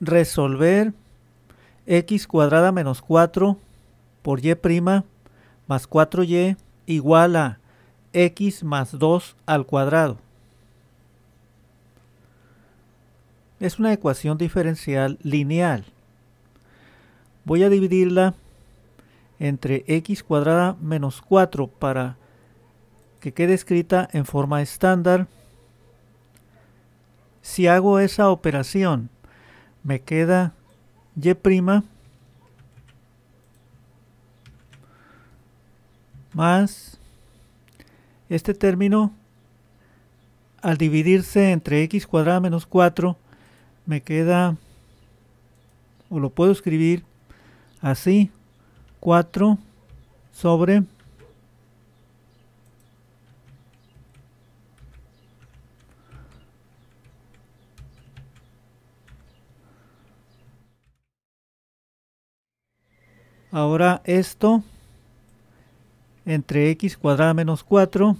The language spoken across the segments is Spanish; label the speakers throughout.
Speaker 1: resolver x cuadrada menos 4 por y prima más 4y igual a x más 2 al cuadrado. Es una ecuación diferencial lineal. Voy a dividirla entre x cuadrada menos 4 para que quede escrita en forma estándar. Si hago esa operación me queda y' más este término al dividirse entre x cuadrada menos 4 me queda o lo puedo escribir así 4 sobre Ahora esto entre x cuadrada menos 4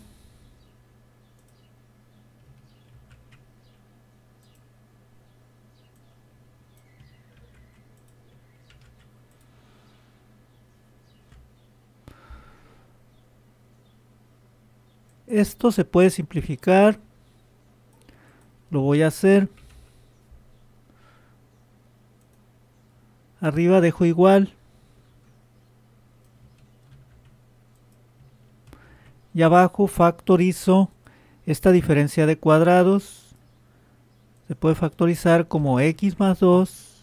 Speaker 1: esto se puede simplificar lo voy a hacer arriba dejo igual y abajo factorizo esta diferencia de cuadrados. Se puede factorizar como x más 2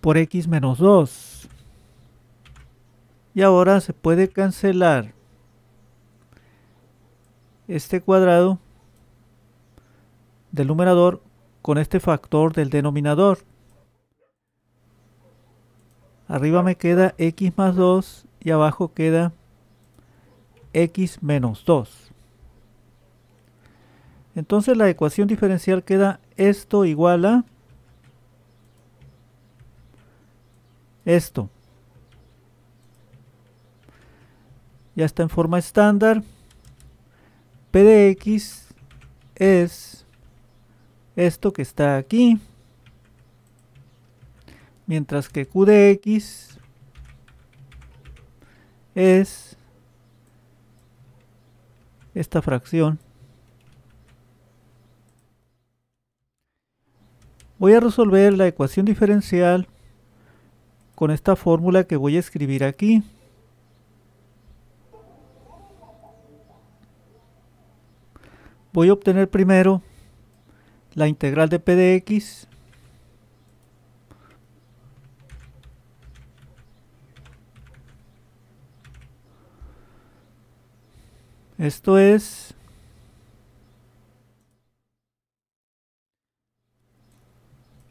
Speaker 1: por x menos 2. Y ahora se puede cancelar este cuadrado del numerador con este factor del denominador. Arriba me queda x más 2 y abajo queda x menos 2. Entonces la ecuación diferencial queda esto igual a esto. Ya está en forma estándar. P de x es esto que está aquí. Mientras que Q de x es esta fracción. Voy a resolver la ecuación diferencial con esta fórmula que voy a escribir aquí. Voy a obtener primero la integral de p de x Esto es...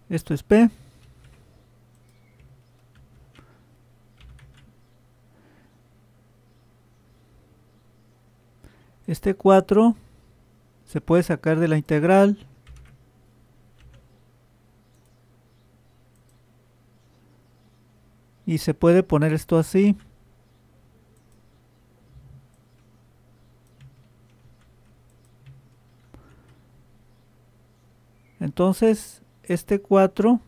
Speaker 1: Esto es P. Este 4 se puede sacar de la integral. Y se puede poner esto así. Entonces, este 4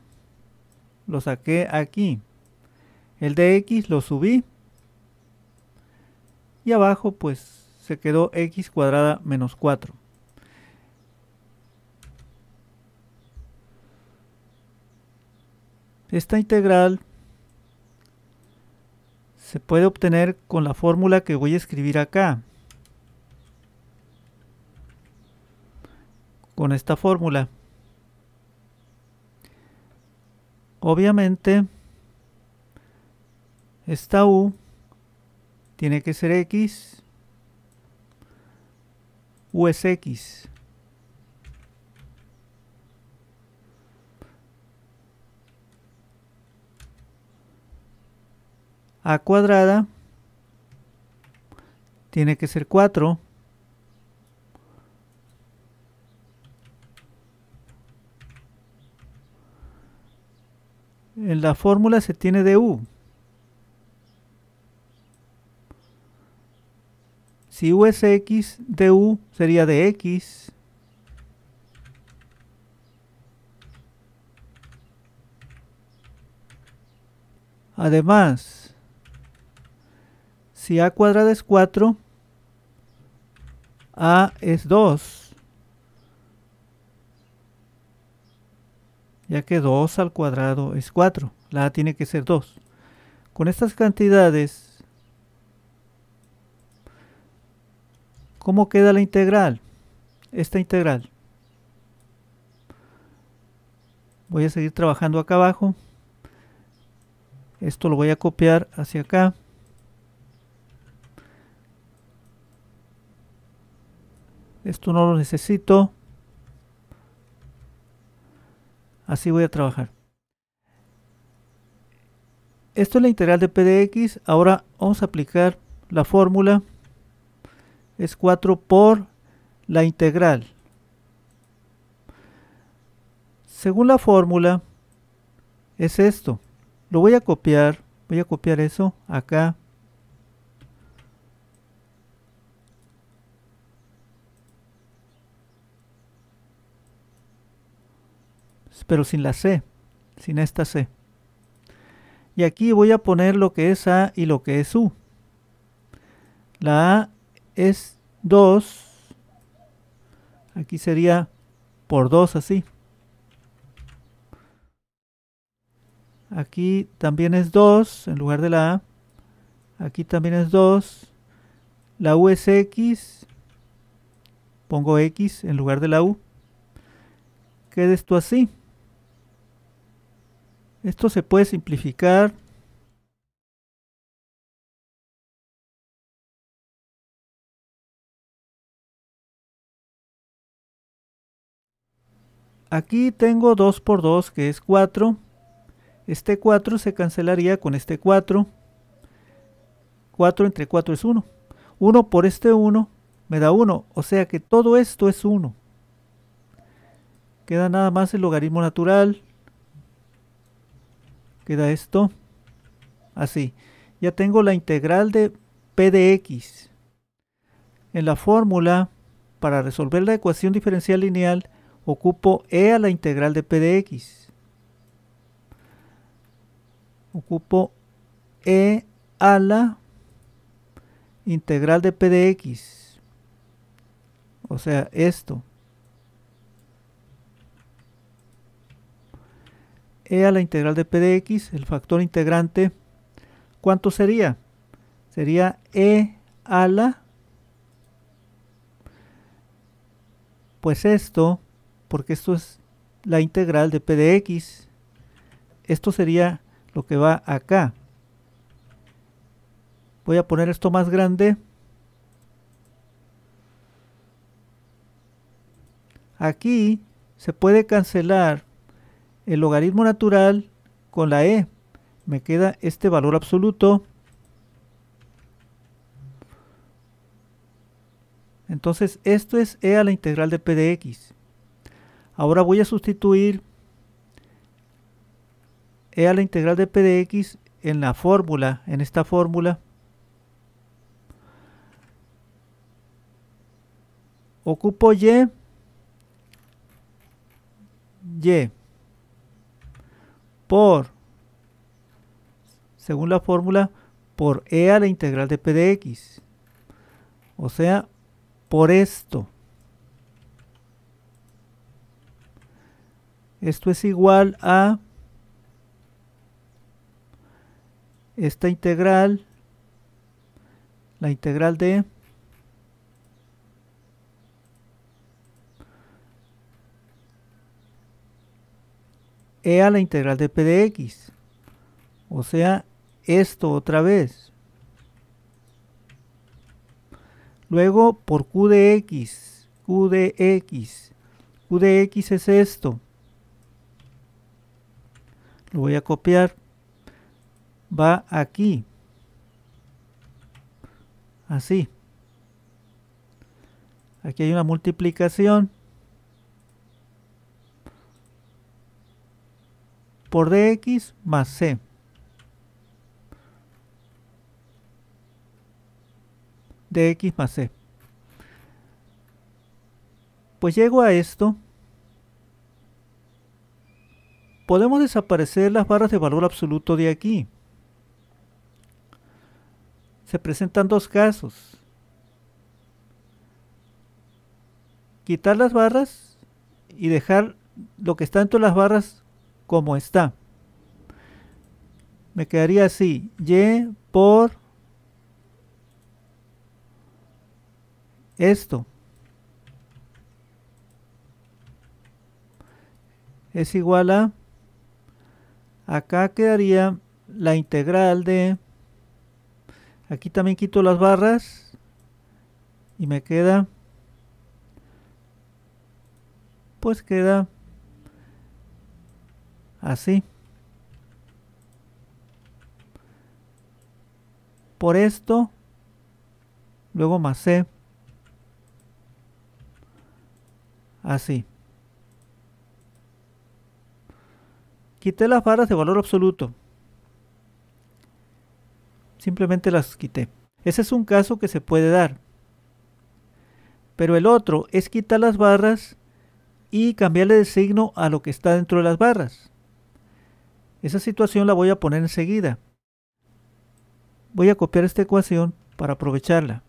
Speaker 1: lo saqué aquí. El de x lo subí. Y abajo pues se quedó x cuadrada menos 4. Esta integral se puede obtener con la fórmula que voy a escribir acá. Con esta fórmula. obviamente esta U tiene que ser X, U es X. A cuadrada tiene que ser 4 la fórmula se tiene de u. Si u es x, du sería de x. Además, si a cuadrada es 4, a es 2. ya que 2 al cuadrado es 4. La A tiene que ser 2. Con estas cantidades, ¿cómo queda la integral? Esta integral. Voy a seguir trabajando acá abajo. Esto lo voy a copiar hacia acá. Esto no lo necesito. Así voy a trabajar. Esto es la integral de p de x. Ahora vamos a aplicar la fórmula. Es 4 por la integral. Según la fórmula es esto. Lo voy a copiar. Voy a copiar eso acá pero sin la C, sin esta C. Y aquí voy a poner lo que es A y lo que es U. La A es 2. Aquí sería por 2 así. Aquí también es 2 en lugar de la A. Aquí también es 2. La U es X. Pongo X en lugar de la U. Queda esto así. Esto se puede simplificar aquí tengo 2 por 2 que es 4. Este 4 se cancelaría con este 4. 4 entre 4 es 1. 1 por este 1 me da 1. O sea que todo esto es 1. Queda nada más el logaritmo natural queda esto así. Ya tengo la integral de p de x. En la fórmula, para resolver la ecuación diferencial lineal, ocupo e a la integral de p de x. Ocupo e a la integral de p de x. O sea, esto. e a la integral de p de x, el factor integrante, ¿cuánto sería? Sería e a la... Pues esto, porque esto es la integral de p de x, esto sería lo que va acá. Voy a poner esto más grande. Aquí se puede cancelar el logaritmo natural con la e. Me queda este valor absoluto. Entonces esto es e a la integral de p de x. Ahora voy a sustituir e a la integral de p de x en la fórmula, en esta fórmula. Ocupo y, y por, según la fórmula, por e a la integral de p de x. O sea, por esto. Esto es igual a esta integral, la integral de e a la integral de p de x. O sea, esto otra vez. Luego por q de x, q de x, q de x es esto. Lo voy a copiar. Va aquí. Así. Aquí hay una multiplicación. por dx más c. dx más c. Pues llego a esto. Podemos desaparecer las barras de valor absoluto de aquí. Se presentan dos casos. Quitar las barras y dejar lo que está dentro de las barras como está. Me quedaría así, y por esto es igual a, acá quedaría la integral de, aquí también quito las barras y me queda, pues queda así. Por esto, luego más C, así. Quité las barras de valor absoluto. Simplemente las quité. Ese es un caso que se puede dar. Pero el otro es quitar las barras y cambiarle de signo a lo que está dentro de las barras. Esa situación la voy a poner enseguida. Voy a copiar esta ecuación para aprovecharla.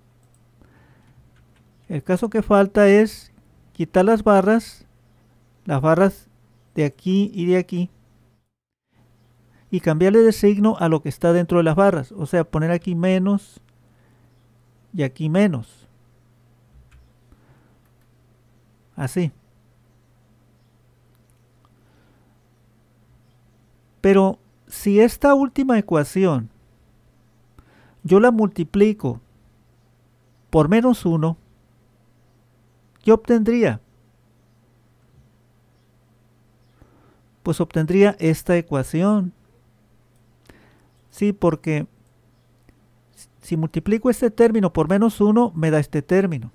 Speaker 1: El caso que falta es quitar las barras, las barras de aquí y de aquí, y cambiarle de signo a lo que está dentro de las barras. O sea, poner aquí menos y aquí menos. Así. Pero si esta última ecuación yo la multiplico por menos 1, ¿qué obtendría? Pues obtendría esta ecuación. Sí, porque si multiplico este término por menos 1, me da este término,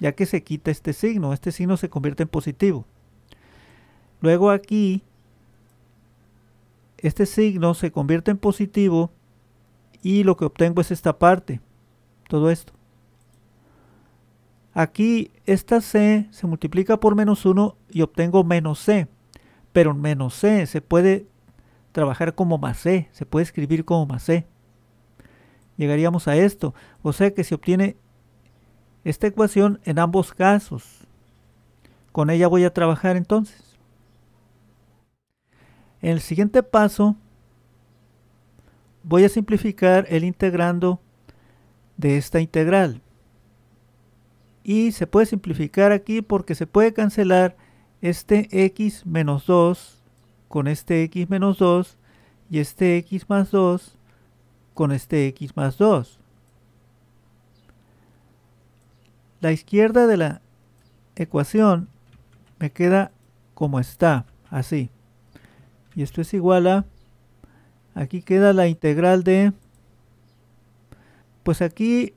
Speaker 1: ya que se quita este signo. Este signo se convierte en positivo. Luego aquí este signo se convierte en positivo y lo que obtengo es esta parte, todo esto. Aquí esta C se multiplica por menos 1 y obtengo menos C, pero menos C se puede trabajar como más C, se puede escribir como más C. Llegaríamos a esto, o sea que se obtiene esta ecuación en ambos casos. Con ella voy a trabajar entonces. En el siguiente paso voy a simplificar el integrando de esta integral. Y se puede simplificar aquí porque se puede cancelar este x menos 2 con este x menos 2 y este x más 2 con este x más 2. La izquierda de la ecuación me queda como está, así y esto es igual a, aquí queda la integral de, pues aquí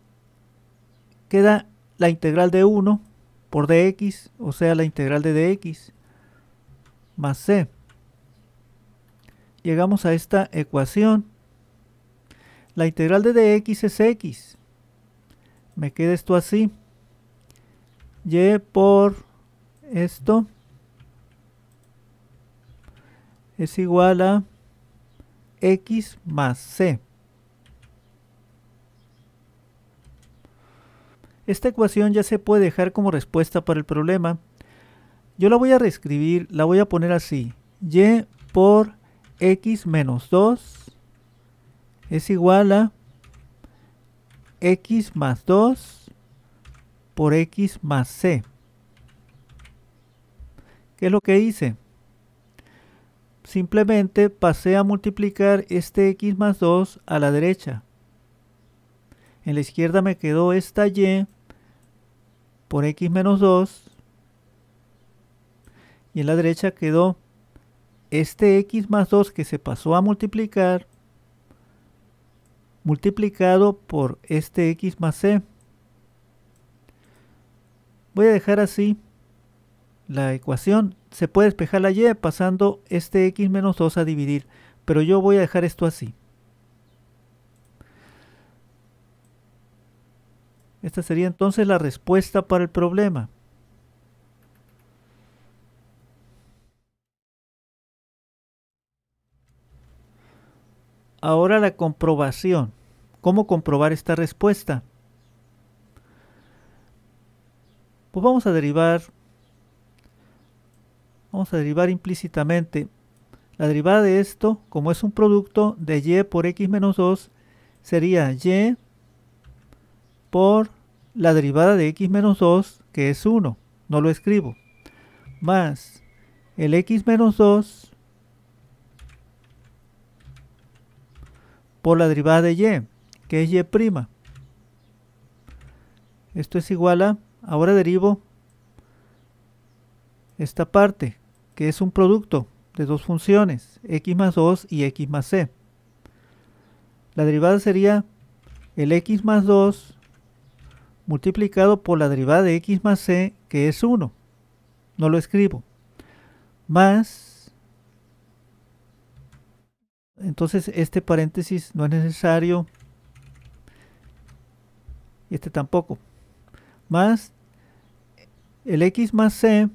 Speaker 1: queda la integral de 1 por dx, o sea la integral de dx, más c. Llegamos a esta ecuación. La integral de dx es x. Me queda esto así. y por esto es igual a x más c. Esta ecuación ya se puede dejar como respuesta para el problema. Yo la voy a reescribir, la voy a poner así. y por x menos 2 es igual a x más 2 por x más c. ¿Qué es lo que hice? simplemente pasé a multiplicar este x más 2 a la derecha. En la izquierda me quedó esta y por x menos 2. Y en la derecha quedó este x más 2 que se pasó a multiplicar multiplicado por este x más c. Voy a dejar así la ecuación se puede despejar la y pasando este x menos 2 a dividir, pero yo voy a dejar esto así. Esta sería entonces la respuesta para el problema. Ahora la comprobación. ¿Cómo comprobar esta respuesta? Pues vamos a derivar Vamos a derivar implícitamente. La derivada de esto, como es un producto de y por x menos 2, sería y por la derivada de x menos 2, que es 1. No lo escribo. Más el x menos 2 por la derivada de y, que es y'. Esto es igual a, ahora derivo esta parte, que es un producto de dos funciones, x más 2 y x más c. La derivada sería el x más 2 multiplicado por la derivada de x más c, que es 1. No lo escribo. Más, entonces este paréntesis no es necesario. Y este tampoco. Más el x más c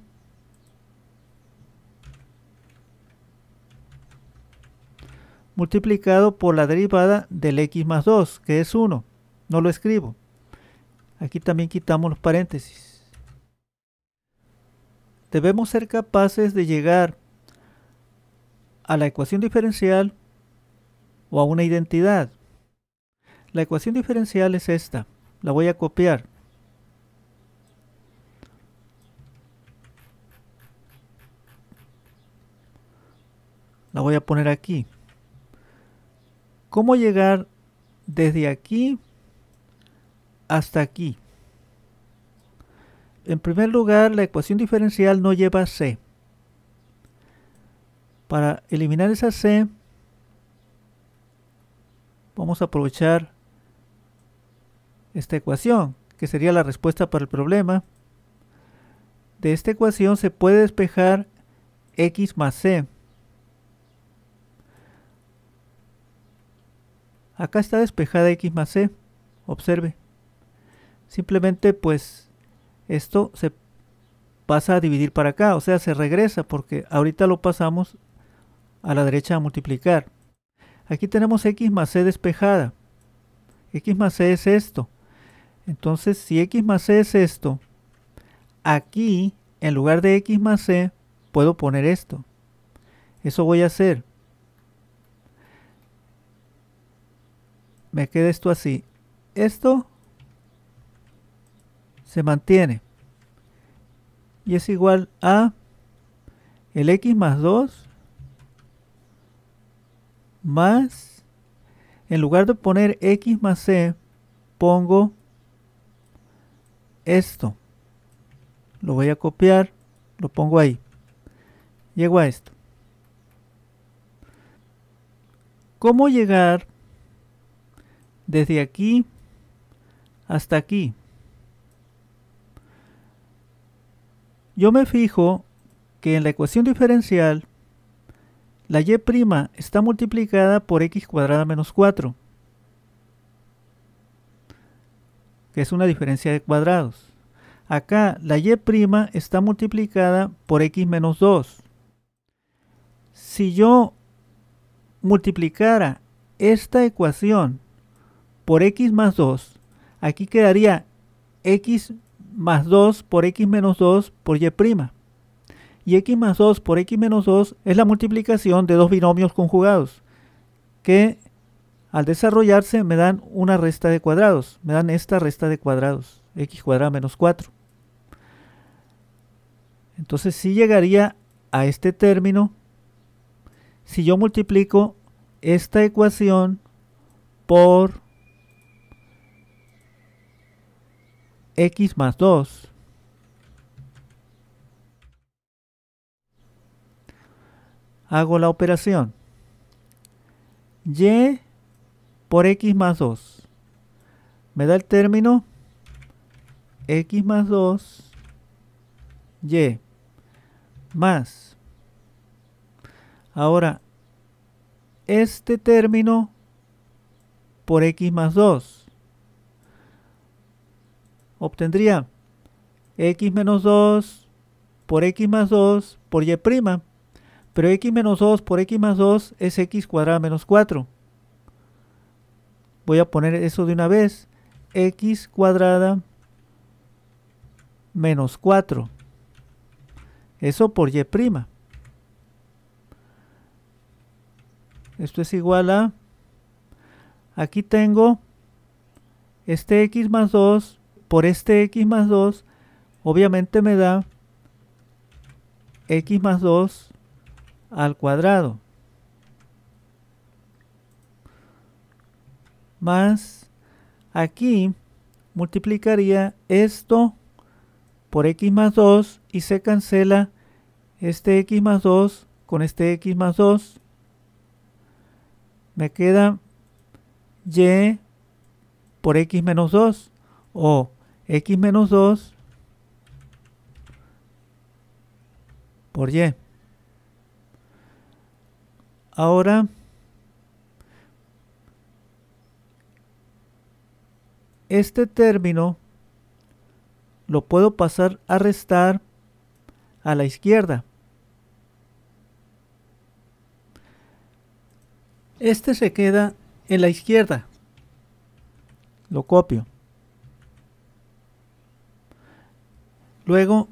Speaker 1: multiplicado por la derivada del x más 2, que es 1. No lo escribo. Aquí también quitamos los paréntesis. Debemos ser capaces de llegar a la ecuación diferencial o a una identidad. La ecuación diferencial es esta. La voy a copiar. La voy a poner aquí cómo llegar desde aquí hasta aquí. En primer lugar, la ecuación diferencial no lleva C. Para eliminar esa C, vamos a aprovechar esta ecuación, que sería la respuesta para el problema. De esta ecuación se puede despejar x más c. Acá está despejada X más C. Observe. Simplemente pues esto se pasa a dividir para acá. O sea, se regresa porque ahorita lo pasamos a la derecha a multiplicar. Aquí tenemos X más C despejada. X más C es esto. Entonces, si X más C es esto, aquí, en lugar de X más C, puedo poner esto. Eso voy a hacer. me queda esto así. Esto se mantiene. Y es igual a el x más 2 más, en lugar de poner x más c, pongo esto. Lo voy a copiar, lo pongo ahí. Llego a esto. ¿Cómo llegar desde aquí hasta aquí. Yo me fijo que en la ecuación diferencial la y' está multiplicada por x cuadrada menos 4, que es una diferencia de cuadrados. Acá la y' está multiplicada por x menos 2. Si yo multiplicara esta ecuación por x más 2, aquí quedaría x más 2 por x menos 2 por y'. Y x más 2 por x menos 2 es la multiplicación de dos binomios conjugados, que al desarrollarse me dan una resta de cuadrados, me dan esta resta de cuadrados, x cuadrada menos 4. Entonces si llegaría a este término si yo multiplico esta ecuación por x más 2 hago la operación y por x más 2 me da el término x más 2 y más ahora este término por x más 2 obtendría x menos 2 por x más 2 por y'. Pero x menos 2 por x más 2 es x cuadrada menos 4. Voy a poner eso de una vez. x cuadrada menos 4. Eso por y'. Esto es igual a... Aquí tengo este x más 2 por este x más 2, obviamente me da x más 2 al cuadrado. Más aquí multiplicaría esto por x más 2 y se cancela este x más 2 con este x más 2. Me queda y por x menos 2 o x menos 2 por y. Ahora, este término lo puedo pasar a restar a la izquierda. Este se queda en la izquierda. Lo copio. Luego,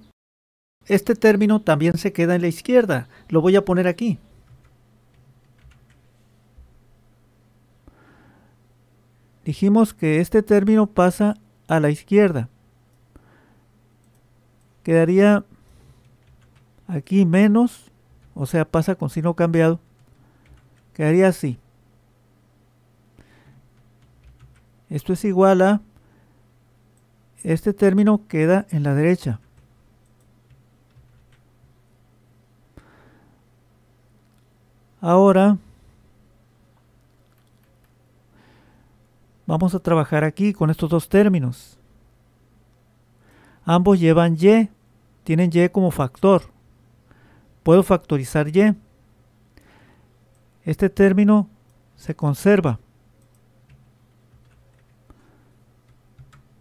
Speaker 1: este término también se queda en la izquierda. Lo voy a poner aquí. Dijimos que este término pasa a la izquierda. Quedaría aquí menos, o sea, pasa con signo cambiado. Quedaría así. Esto es igual a... Este término queda en la derecha. Ahora vamos a trabajar aquí con estos dos términos. Ambos llevan y, tienen y como factor. Puedo factorizar y. Este término se conserva.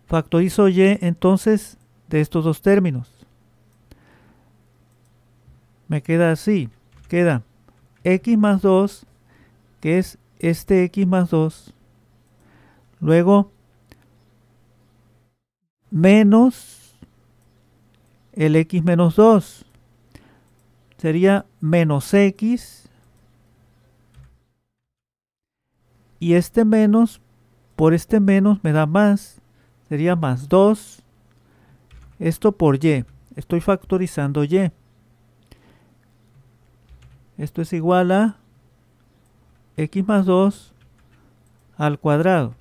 Speaker 1: Factorizo y entonces de estos dos términos. Me queda así, queda x más 2, que es este x más 2. Luego, menos el x menos 2. Sería menos x. Y este menos, por este menos me da más. Sería más 2. Esto por y. Estoy factorizando y. Esto es igual a x más 2 al cuadrado.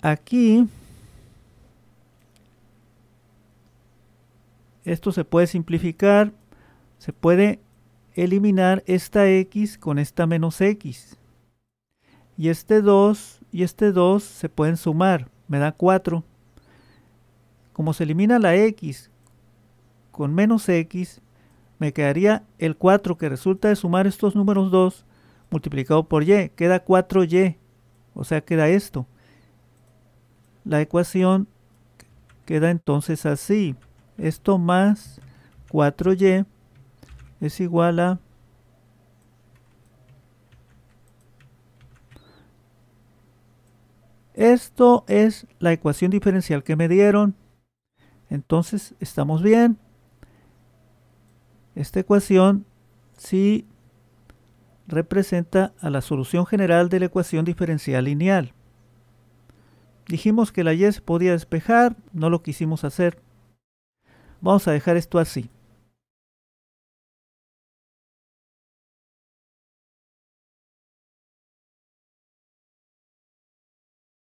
Speaker 1: Aquí esto se puede simplificar, se puede eliminar esta x con esta menos x. Y este 2 y este 2 se pueden sumar, me da 4. Como se elimina la x con menos x, me quedaría el 4 que resulta de sumar estos números 2 multiplicado por y. Queda 4y, o sea, queda esto. La ecuación queda entonces así. Esto más 4y es igual a Esto es la ecuación diferencial que me dieron. Entonces, estamos bien. Esta ecuación sí representa a la solución general de la ecuación diferencial lineal. Dijimos que la Y podía despejar, no lo quisimos hacer. Vamos a dejar esto así.